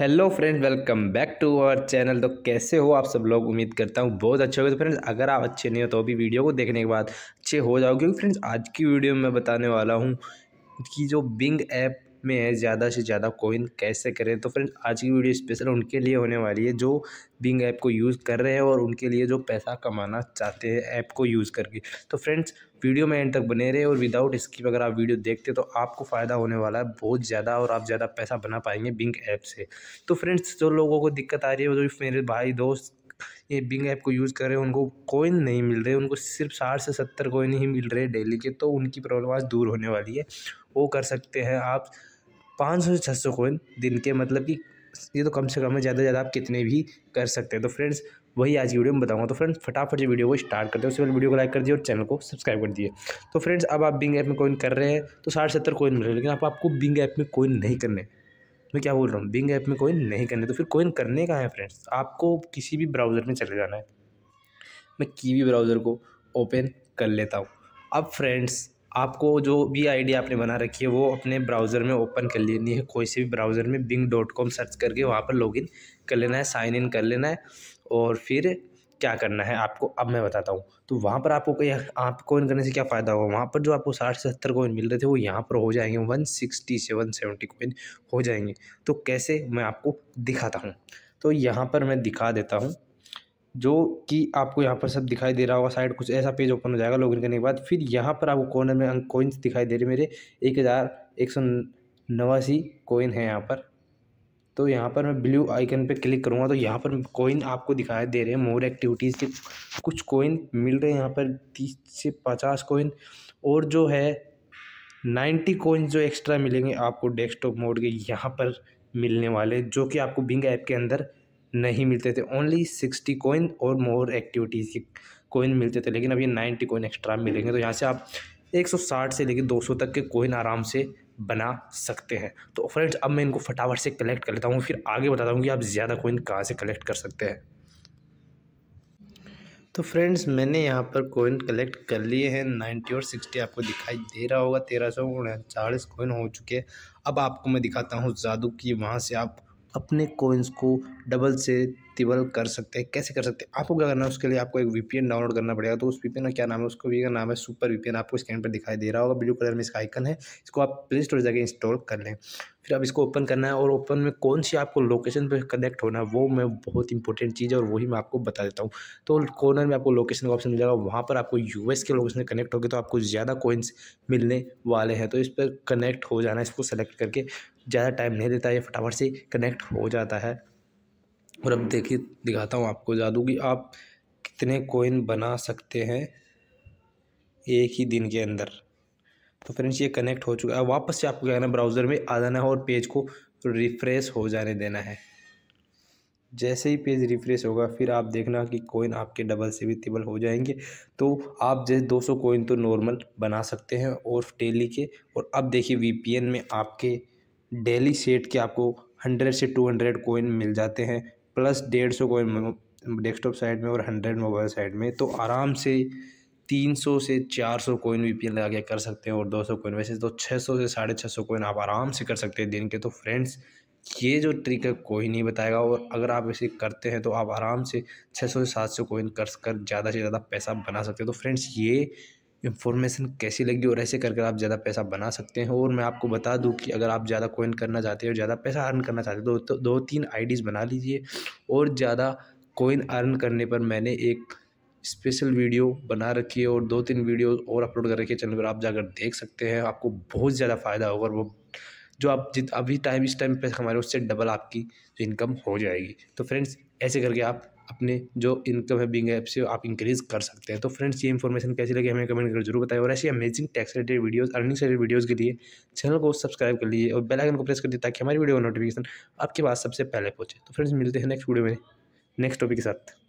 hello friends welcome back to our channel तो कैसे हो आप सब लोग उम्मीद करता हूँ बहुत अच्छे हो तो फ्रेंड्स अगर आप अच्छे नहीं हो तो भी वीडियो को देखने के बाद अच्छे हो जाओगे क्योंकि फ्रेंड्स आज की वीडियो में मैं बताने वाला हूँ कि जो बिंग ऐप में ज़्यादा से ज़्यादा कोइन कैसे करें तो फ्रेंड आज की वीडियो स्पेशल उनके लिए होने वाली है जो बिंग ऐप को यूज़ कर रहे हैं और उनके लिए जो पैसा कमाना चाहते हैं ऐप को यूज़ करके तो फ्रेंड्स वीडियो में एंड तक बने रहे और विदाउट स्किप अगर आप वीडियो देखते तो आपको फ़ायदा होने वाला है बहुत ज़्यादा और आप ज़्यादा पैसा बना पाएंगे बिंग ऐप से तो फ्रेंड्स जो लोगों को दिक्कत आ रही है जो मेरे भाई दोस्त ये बिंग ऐप को यूज़ कर रहे हैं उनको कोइन नहीं मिल रहे उनको सिर्फ साठ से सत्तर कोइन ही मिल रहे डेली के तो उनकी प्रॉब्लम आज दूर होने वाली है वो कर सकते हैं आप पाँच सौ से छः सौ कोइन दिन के मतलब कि ये तो कम से कम है ज़्यादा से ज़्यादा आप कितने भी कर सकते हैं तो फ्रेंड्स वही आज की वीडियो में बताऊंगा तो फ्रेंड्स फटाफट से वीडियो को स्टार्ट करते हैं उससे पहले वीडियो को लाइक कर दिए और चैनल को सब्सक्राइब कर दिए तो फ्रेंड्स अब आप बिंग ऐप में कोइन कर रहे हैं तो साठ सत्तर कोइन मिल रहे हैं लेकिन आप आपको बिंग ऐप में कोइन नहीं करने मैं क्या बोल रहा हूँ बिंग ऐप में कोइन नहीं करने तो फिर कोइन करने का है फ्रेंड्स आपको किसी भी ब्राउज़र में चले जाना है मैं की ब्राउज़र को ओपन कर लेता हूँ अब फ्रेंड्स आपको जो भी आईडी आपने बना रखी है वो अपने ब्राउज़र में ओपन कर लेनी है कोई से भी ब्राउज़र में बिंग डॉट कॉम सर्च करके वहाँ पर लॉगिन कर लेना है साइन इन कर लेना है और फिर क्या करना है आपको अब मैं बताता हूँ तो वहाँ पर आपको क्या आप कॉइन करने से क्या फ़ायदा होगा वहाँ पर जो आपको साठ से सत्तर कॉइन मिल रहे थे वो यहाँ पर हो जाएंगे वन सिक्सटी से वन सेवेंटी कॉइन हो जाएंगे तो कैसे मैं आपको दिखाता हूँ तो यहाँ पर मैं दिखा देता हूँ जो कि आपको यहाँ पर सब दिखाई दे रहा होगा साइड कुछ ऐसा पेज ओपन हो जाएगा लॉगिन करने के बाद फिर यहाँ पर आपको कॉर्नर में कोइंस दिखाई दे रहे मेरे एक हज़ार एक सौ नवासी कोइन है यहाँ पर तो यहाँ पर मैं ब्लू आइकन पे क्लिक करूँगा तो यहाँ पर कोइन आपको दिखाई दे रहे हैं मोर एक्टिविटीज़ के कुछ कोइन मिल रहे हैं यहाँ पर तीस से पचास कोइन और जो है नाइन्टी कोइन जो एक्स्ट्रा मिलेंगे आपको डेस्कटॉप मोड के यहाँ पर मिलने वाले जो कि आपको बिंग ऐप के अंदर नहीं मिलते थे ओनली सिक्सटी कोइन और मोर एक्टिविटीज़ के कोइन मिलते थे लेकिन अब ये नाइन्टी कोइन एक्स्ट्रा मिलेंगे तो यहाँ से आप एक सौ साठ से लेकर दो सौ तक के कोइन आराम से बना सकते हैं तो फ्रेंड्स अब मैं इनको फटाफट से कलेक्ट कर लेता हूँ फिर आगे बताता हूँ कि आप ज़्यादा कोइन कहाँ से कलेक्ट कर सकते हैं तो फ्रेंड्स मैंने यहाँ पर कोइन कलेक्ट कर लिए हैं नाइन्टी और सिक्सटी आपको दिखाई दे रहा होगा तेरह सौ उनचालीस कोइन हो चुके हैं अब आपको मैं दिखाता हूँ जादू की वहाँ से आप अपने कोइंस को डबल से एक्टिवल कर सकते हैं कैसे कर सकते हैं आपको क्या करना है उसके लिए आपको एक वी डाउनलोड करना पड़ेगा तो उस वी का क्या नाम है उसको वी का नाम है सुपर वी आपको स्क्रीन पर दिखाई दे रहा होगा ब्लू कलर में इसका आइकन है इसको आप प्ले स्टोर जाकर इंस्टॉल कर लें फिर आप इसको ओपन करना है और ओपन में कौन सी आपको लोकेशन पर कनेक्ट होना है वो मैं बहुत इंपॉर्टेंट चीज़ है और वही मैं आपको बता देता हूँ तो कॉर्नर में आपको लोकेशन का ऑप्शन मिलेगा वहाँ पर आपको यू के लोकेशन से कनेक्ट होगी तो आपको ज़्यादा कोइंस मिलने वाले हैं तो इस पर कनेक्ट हो जाना इसको सेलेक्ट करके ज़्यादा टाइम नहीं देता है फटाफट से कनेक्ट हो जाता है और अब देखिए दिखाता हूँ आपको जादू कि आप कितने कोइन बना सकते हैं एक ही दिन के अंदर तो फ्रेंड्स ये कनेक्ट हो चुका है वापस से आपको क्या करना है ब्राउज़र में आ जाना है और पेज को रिफ्रेश हो जाने देना है जैसे ही पेज रिफ्रेश होगा फिर आप देखना कि कोइन आपके डबल से भी तिबल हो जाएंगे तो आप जैसे 200 कोइन तो नॉर्मल बना सकते हैं और डेली के और अब देखिए वीपीएन में आपके डेली सेट के आपको 100 से 200 कोइन मिल जाते हैं प्लस डेढ़ सौ कोई डेस्कटॉप साइड में और हंड्रेड मोबाइल साइड में तो आराम से तीन सौ से चार सौ कोइन वी पी एल लगा के कर सकते हैं और दो सौ कोइन वैसे तो छः सौ से साढ़े छः सौ कोइन आप आराम से कर सकते हैं दिन के तो फ्रेंड्स ये जो ट्रिक है कोई नहीं बताएगा और अगर आप इसे करते हैं तो आप आराम से छः सौ से सात सौ कोइन कर कर ज़्यादा से ज़्यादा पैसा बना सकते हो तो फ्रेंड्स ये इन्फॉर्मेशन कैसी लगी और ऐसे करके आप ज़्यादा पैसा बना सकते हैं और मैं आपको बता दूं कि अगर आप ज़्यादा कोइन करना चाहते हो ज़्यादा पैसा अर्न करना चाहते हो तो, तो दो तीन आईडीज़ बना लीजिए और ज़्यादा कोइन अर्न करने पर मैंने एक स्पेशल वीडियो बना रखी है और दो तीन वीडियो और अपलोड कर रखी है चैनल पर आप जाकर देख सकते हैं आपको बहुत ज़्यादा फ़ायदा होगा और वो जो आप जित अभी टाइम इस टाइम पैसा कमा रहे उससे डबल आपकी जो इनकम हो जाएगी तो फ्रेंड्स ऐसे करके आप अपने जो इनकम है बिंग ऐप से आप इंक्रीज कर सकते हैं तो फ्रेंड्स ये इन्फॉर्मेशन कैसी लगी हमें कमेंट कर जरूर बताएं और ऐसी amazing tech related videos earning related videos के लिए चैनल को सब्सक्राइब कर लीजिए और बेल आइकन को प्रेस कर दीजिए ताकि हमारी वीडियो का नोटिफिकेशन आपके पास सबसे पहले पहुंचे तो फ्रेंड्स मिलते हैं नेक्स्ट वीडियो में नेक्स्ट टॉपिक के साथ